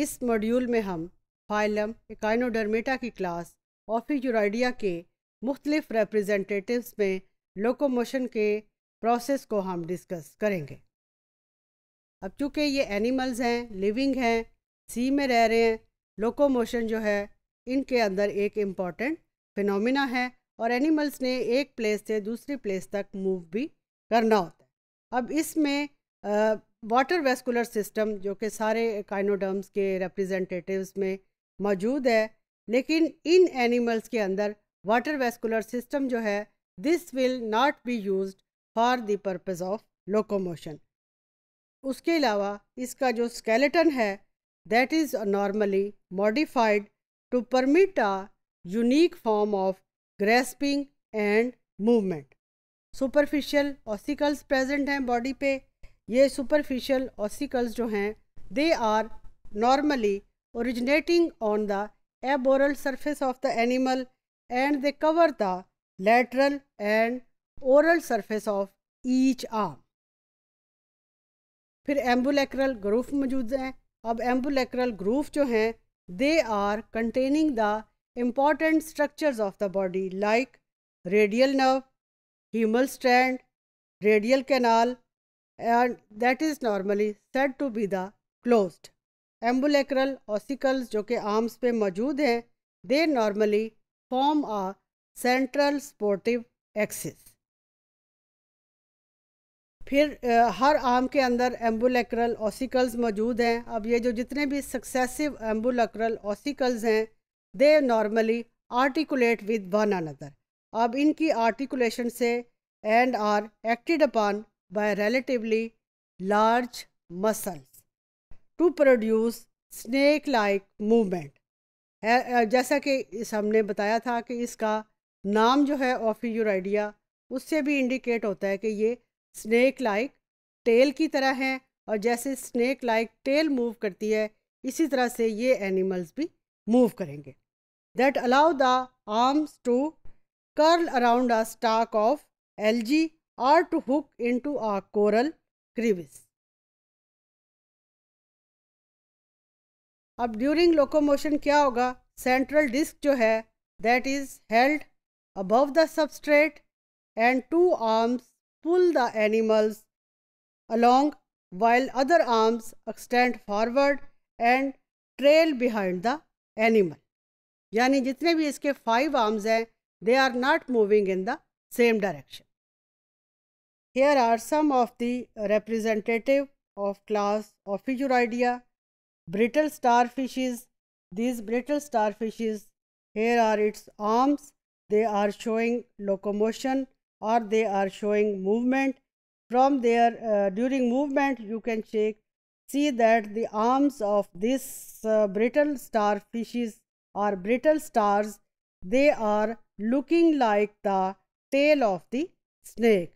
इस मॉड्यूल में हम फाइलम एकाइनोडर्मेटा की क्लास ऑफिजोराइडिया के मुख्तलिफ रिप्रेजेंटेटिव्स में लोकोमोशन के प्रोसेस को हम डिस्कस करेंगे अब चूँकि ये एनिमल्स हैं लिविंग हैं सी में रह रहे हैं लोकोमोशन जो है इनके अंदर एक इम्पॉर्टेंट फिनोमिना है और एनिमल्स ने एक प्लेस से दूसरी प्लेस तक मूव भी करना होता है अब इसमें वाटर वेस्कुलर सिस्टम जो कि सारे काइनोडर्म्स के रिप्रेजेंटेटिव्स में मौजूद है लेकिन इन एनिमल्स के अंदर वाटर वेस्कुलर सिस्टम जो है this will not be use for the purpose of locomotion उसके अलावा इसका जो स्केलेटन है that is normally modified to permit a unique form of grasping and movement superficial ossicles present हैं बॉडी पे ये सुपरफिशियल ऑसिकल्स जो हैं they are normally originating on the aboral surface of the animal and they cover the lateral and oral surface of each arm फिर ambulacral groove मौजूद हैं अब ambulacral groove जो हैं they are containing the important structures of the body like radial nerve haemal strand radial canal and that is normally set to be the closed. Ambulacral ossicles जो कि arms पे मौजूद हैं they normally form a central supportive axis फिर आ, हर arm के अंदर ambulacral ossicles मौजूद हैं अब ये जो जितने भी सक्सेसिव एम्बुलेक्रल ऑसिकल्स हैं they normally articulate with one another अब इनकी आर्टिकुलेशन से and are acted upon by relatively large muscles to produce snake like movement जैसा कि इस हमने बताया था कि इसका नाम जो है ऑफियूराइडिया उससे भी इंडिकेट होता है कि ये स्नैक लाइक टेल की तरह है और जैसे स्नैक लाइक टेल मूव करती है इसी तरह से ये एनिमल्स भी मूव करेंगे that allow the arms to curl around a stalk of algae or to hook into a coral crevice अब ड्यूरिंग लोकोमोशन क्या होगा सेंट्रल डिस्क जो है that is held above the substrate and two arms pull the animals along while other arms extend forward and trail behind the animal यानी जितने भी इसके five arms हैं they are not moving in the same direction Here are some of the representative of class of Fissuridea, brittle starfishes. These brittle starfishes, here are its arms. They are showing locomotion or they are showing movement. From there, uh, during movement, you can check, see that the arms of this uh, brittle starfishes or brittle stars, they are looking like the tail of the snake.